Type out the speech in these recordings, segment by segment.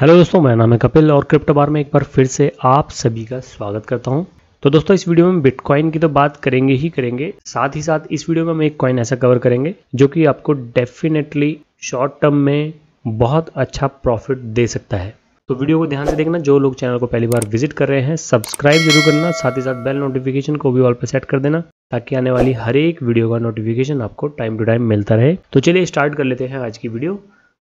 hello दोस्तों मेरा नाम है कपिल और क्रिप्टो बार में एक बार फिर से आप सभी का स्वागत करता हूं तो दोस्तों इस वीडियो में बिटकॉइन की तो बात करेंगे ही करेंगे साथ ही साथ इस वीडियो में हम एक कॉइन ऐसा कवर करेंगे जो कि आपको डेफिनेटली शॉर्ट टर्म में बहुत अच्छा प्रॉफिट दे सकता है तो वीडियो को ध्यान से देखना जो लोग चैनल को पहली बार विजिट कर रहे हैं सब्सक्राइब जरूर करना साथ ही साथ बेल नोटिफिकेशन को भी ऑल पर सेट कर देना ताकि आने वाली हर एक वीडियो का नोटिफिकेशन आपको टाइम टू टाइम मिलता रहे तो चलिए स्टार्ट कर लेते हैं आज की वीडियो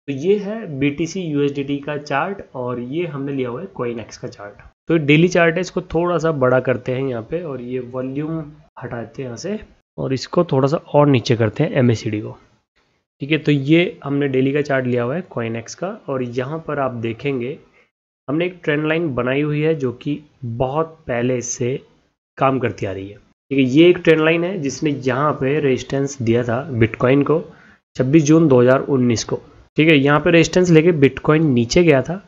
तो ये है B T C U S D T का चार्ट और ये हमने लिया हुआ है कोइन एक्स का चार्ट तो डेली चार्ट है इसको थोड़ा सा बड़ा करते हैं यहाँ पे और ये वॉल्यूम हटाते हैं यहाँ से और इसको थोड़ा सा और नीचे करते हैं एम को ठीक है तो ये हमने डेली का चार्ट लिया हुआ है कोइन एक्स का और यहाँ पर आप देखेंगे हमने एक ट्रेंड लाइन बनाई हुई है जो कि बहुत पहले से काम करती आ रही है ठीक है ये एक ट्रेंड लाइन है जिसने यहाँ पे रेजिस्टेंस दिया था बिटकॉइन को 26 जून 2019 को ठीक है यहाँ पे रेजिस्टेंस लेके बिटकॉइन नीचे गया था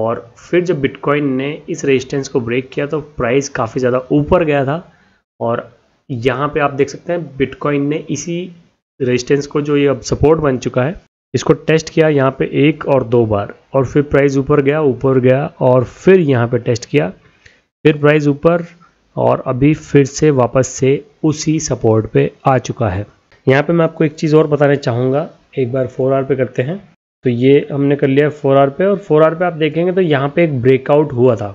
और फिर जब बिटकॉइन ने इस रेजिस्टेंस को ब्रेक किया तो प्राइस काफ़ी ज़्यादा ऊपर गया था और यहाँ पे आप देख सकते हैं बिटकॉइन ने इसी रेजिस्टेंस को जो ये अब सपोर्ट बन चुका है इसको टेस्ट किया यहाँ पे एक और दो बार और फिर प्राइस ऊपर गया ऊपर गया और फिर यहाँ पे टेस्ट किया फिर प्राइस ऊपर और अभी फिर से वापस से उसी सपोर्ट पे आ चुका है यहाँ पे मैं आपको एक चीज़ और बताना चाहूँगा एक बार फोर आर पे करते हैं तो ये हमने कर लिया फोर आर पे और फोर आर पे आप देखेंगे तो यहाँ पे एक ब्रेकआउट हुआ था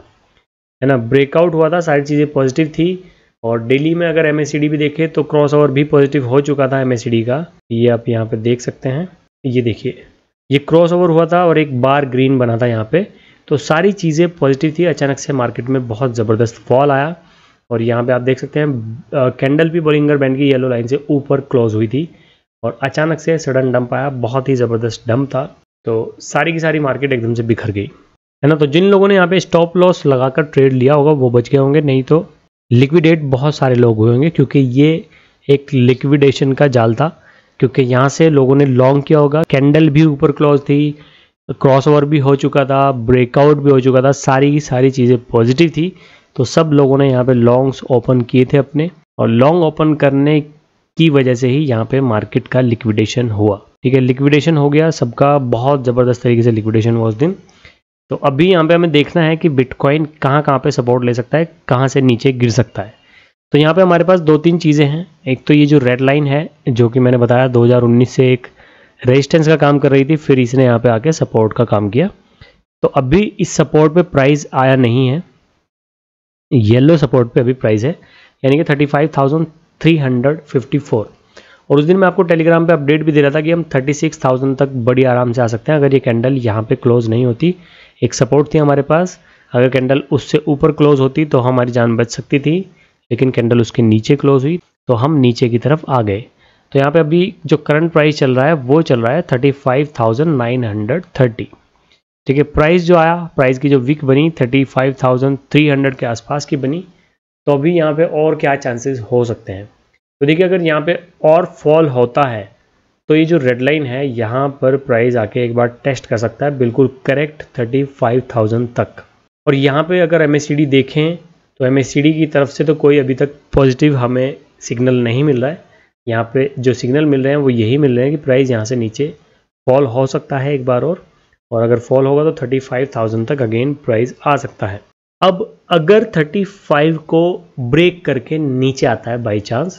है ना ब्रेकआउट हुआ था सारी चीज़ें पॉजिटिव थी और डेली में अगर एम भी देखें तो क्रॉस ओवर भी पॉजिटिव हो चुका था एम का ये आप यहाँ पर देख सकते हैं ये देखिए ये क्रॉस ओवर हुआ था और एक बार ग्रीन बना था यहाँ पर तो सारी चीज़ें पॉजिटिव थी अचानक से मार्केट में बहुत ज़बरदस्त फॉल आया और यहाँ पे आप देख सकते हैं कैंडल भी बोलिंगर बैंड की येलो लाइन से ऊपर क्लोज हुई थी और अचानक से सडन डंप आया बहुत ही ज़बरदस्त डंप था तो सारी की सारी मार्केट एकदम से बिखर गई है ना तो जिन लोगों ने यहाँ पे स्टॉप लॉस लगाकर ट्रेड लिया होगा वो बच गए होंगे नहीं तो लिक्विडेट बहुत सारे लोग हुए होंगे क्योंकि ये एक लिक्विडेशन का जाल था क्योंकि यहाँ से लोगों ने लॉन्ग किया होगा कैंडल भी ऊपर क्लोज थी क्रॉस ओवर भी हो चुका था ब्रेकआउट भी हो चुका था सारी की सारी चीज़ें पॉजिटिव थी तो सब लोगों ने यहाँ पे लॉन्ग्स ओपन किए थे अपने और लॉन्ग ओपन करने की वजह से ही यहाँ पे मार्केट का लिक्विडेशन हुआ ठीक है लिक्विडेशन हो गया सबका बहुत ज़बरदस्त तरीके से लिक्विडेशन हुआ उस दिन तो अभी यहाँ पे हमें देखना है कि बिटकॉइन कहाँ कहाँ पे सपोर्ट ले सकता है कहाँ से नीचे गिर सकता है तो यहाँ पे हमारे पास दो तीन चीज़ें हैं एक तो ये जो रेड लाइन है जो कि मैंने बताया 2019 से एक रेजिस्टेंस का काम कर रही थी फिर इसने यहाँ पे आके सपोर्ट का काम किया तो अभी इस सपोर्ट पे प्राइस आया नहीं है येलो सपोर्ट पे अभी प्राइस है यानी कि थर्टी फाइव थाउजेंड 354 और उस दिन मैं आपको टेलीग्राम पे अपडेट भी दे रहा था कि हम 36,000 तक बड़ी आराम से आ सकते हैं अगर ये कैंडल यहाँ पे क्लोज नहीं होती एक सपोर्ट थी हमारे पास अगर कैंडल उससे ऊपर क्लोज होती तो हमारी जान बच सकती थी लेकिन कैंडल उसके नीचे क्लोज हुई तो हम नीचे की तरफ आ गए तो यहाँ पर अभी जो करंट प्राइस चल रहा है वो चल रहा है थर्टी ठीक है प्राइस जो आया प्राइस की जो वीक बनी 35,300 के आसपास की बनी तो अभी यहाँ पे और क्या चांसेस हो सकते हैं तो देखिए अगर यहाँ पे और फॉल होता है तो ये जो रेड लाइन है यहाँ पर प्राइस आके एक बार टेस्ट कर सकता है बिल्कुल करेक्ट 35,000 तक और यहाँ पे अगर एम देखें तो एम की तरफ से तो कोई अभी तक पॉजिटिव हमें सिग्नल नहीं मिल रहा है यहाँ पर जो सिग्नल मिल रहे हैं वो यही मिल रहे हैं कि प्राइस यहाँ से नीचे फॉल हो सकता है एक बार और और अगर फॉल होगा तो 35,000 तक अगेन प्राइस आ सकता है अब अगर 35 को ब्रेक करके नीचे आता है बाई चांस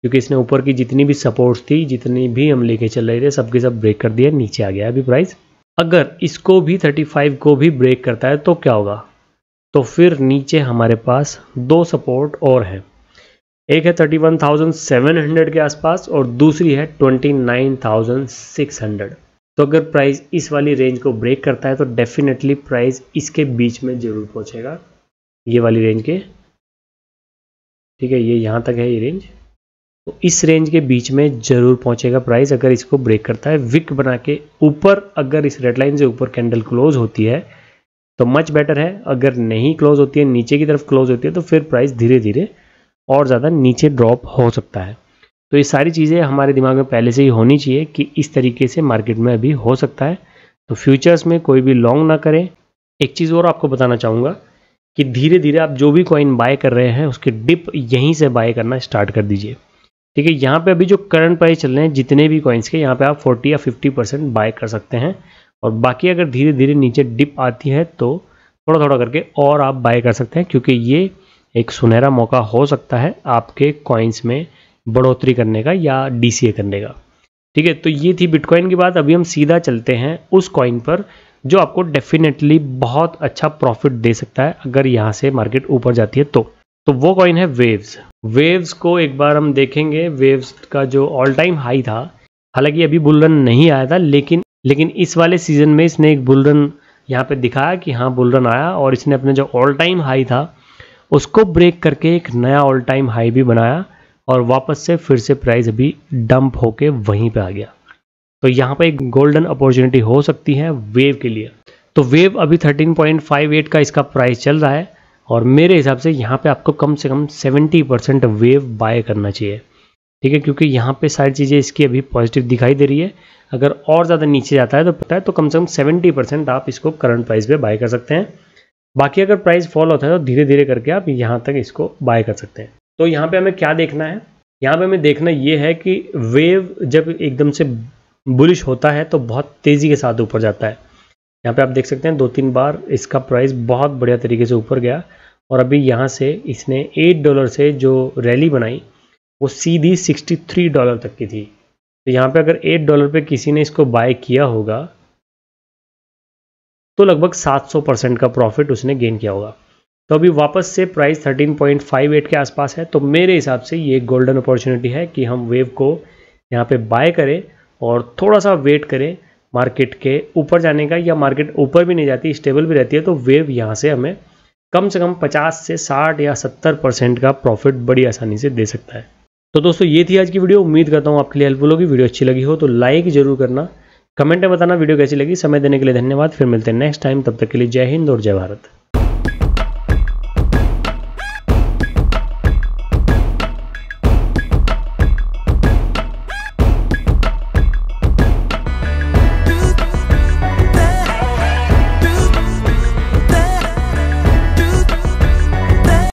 क्योंकि इसने ऊपर की जितनी भी सपोर्ट्स थी जितनी भी हम लेके चल रहे थे सबके सब ब्रेक कर दिया नीचे आ गया अभी प्राइस अगर इसको भी 35 को भी ब्रेक करता है तो क्या होगा तो फिर नीचे हमारे पास दो सपोर्ट और हैं एक है 31,700 के आसपास और दूसरी है 29,600 तो अगर प्राइस इस वाली रेंज को ब्रेक करता है तो डेफिनेटली प्राइस इसके बीच में जरूर पहुंचेगा ये वाली रेंज के ठीक है ये यहाँ तक है ये रेंज तो इस रेंज के बीच में जरूर पहुंचेगा प्राइस अगर इसको ब्रेक करता है विक बना के ऊपर अगर इस रेड लाइन से ऊपर कैंडल क्लोज होती है तो मच बेटर है अगर नहीं क्लोज होती है नीचे की तरफ क्लोज होती है तो फिर प्राइस धीरे धीरे और ज़्यादा नीचे ड्रॉप हो सकता है तो ये सारी चीज़ें हमारे दिमाग में पहले से ही होनी चाहिए कि इस तरीके से मार्केट में अभी हो सकता है तो फ्यूचर्स में कोई भी लॉन्ग ना करें एक चीज़ और आपको बताना चाहूँगा कि धीरे धीरे आप जो भी कॉइन बाय कर रहे हैं उसकी डिप यहीं से बाय करना स्टार्ट कर दीजिए ठीक है यहाँ पे अभी जो करंट प्राइस चल रहे हैं जितने भी कॉइन्स के यहाँ पे आप 40 या 50 परसेंट बाय कर सकते हैं और बाकी अगर धीरे धीरे नीचे डिप आती है तो थोड़ा थोड़ा करके और आप बाय कर सकते हैं क्योंकि ये एक सुनहरा मौका हो सकता है आपके कॉइन्स में बढ़ोतरी करने का या डी करने का ठीक है तो ये थी बिटकॉइन की बात अभी हम सीधा चलते हैं उस कॉइन पर जो आपको डेफिनेटली बहुत अच्छा प्रॉफिट दे सकता है अगर यहाँ से मार्केट ऊपर जाती है तो तो वो कॉइन है वेव्स वेव्स को एक बार हम देखेंगे वेव्स का जो ऑल टाइम हाई था हालांकि अभी बुल रन नहीं आया था लेकिन लेकिन इस वाले सीजन में इसने एक बुल रन यहाँ पे दिखाया कि हाँ बुल रन आया और इसने अपने जो ऑल टाइम हाई था उसको ब्रेक करके एक नया ऑल टाइम हाई भी बनाया और वापस से फिर से प्राइस अभी डंप होके वहीं पे आ गया तो यहाँ पे एक गोल्डन अपॉर्चुनिटी हो सकती है वेव के लिए तो वेव अभी 13.58 का इसका प्राइस चल रहा है और मेरे हिसाब से यहाँ पे आपको कम से कम 70 परसेंट वेव बाय करना चाहिए ठीक है क्योंकि यहाँ पे सारी चीज़ें इसकी अभी पॉजिटिव दिखाई दे रही है अगर और ज़्यादा नीचे जाता है तो पता है तो कम से कम सेवेंटी परसेंट आप इसको करंट प्राइस पर बाय कर सकते हैं बाकी अगर प्राइस फॉल होता है तो धीरे धीरे करके आप यहाँ तक इसको बाय कर सकते हैं तो यहाँ पे हमें क्या देखना है यहाँ पे हमें देखना ये है कि वेव जब एकदम से बुलिश होता है तो बहुत तेज़ी के साथ ऊपर जाता है यहाँ पे आप देख सकते हैं दो तीन बार इसका प्राइस बहुत बढ़िया तरीके से ऊपर गया और अभी यहाँ से इसने एट डॉलर से जो रैली बनाई वो सीधी सिक्सटी थ्री डॉलर तक की थी तो यहाँ पे अगर एट डॉलर पे किसी ने इसको बाय किया होगा तो लगभग सात सौ परसेंट का प्रॉफिट उसने गेन किया होगा तो अभी वापस से प्राइस 13.58 के आसपास है तो मेरे हिसाब से ये गोल्डन अपॉर्चुनिटी है कि हम वेव को यहाँ पे बाय करें और थोड़ा सा वेट करें मार्केट के ऊपर जाने का या मार्केट ऊपर भी नहीं जाती स्टेबल भी रहती है तो वेव यहाँ से हमें कम से कम 50 से 60 या 70 परसेंट का प्रॉफिट बड़ी आसानी से दे सकता है तो दोस्तों ये थी आज की वीडियो उम्मीद करता हूँ आपके लिए हेल्पफुल होगी वीडियो अच्छी लगी हो तो लाइक जरूर करना कमेंट में बताना वीडियो कैसी लगी समय देने के लिए धन्यवाद फिर मिलते हैं नेक्स्ट टाइम तब तक के लिए जय हिंद और जय भारत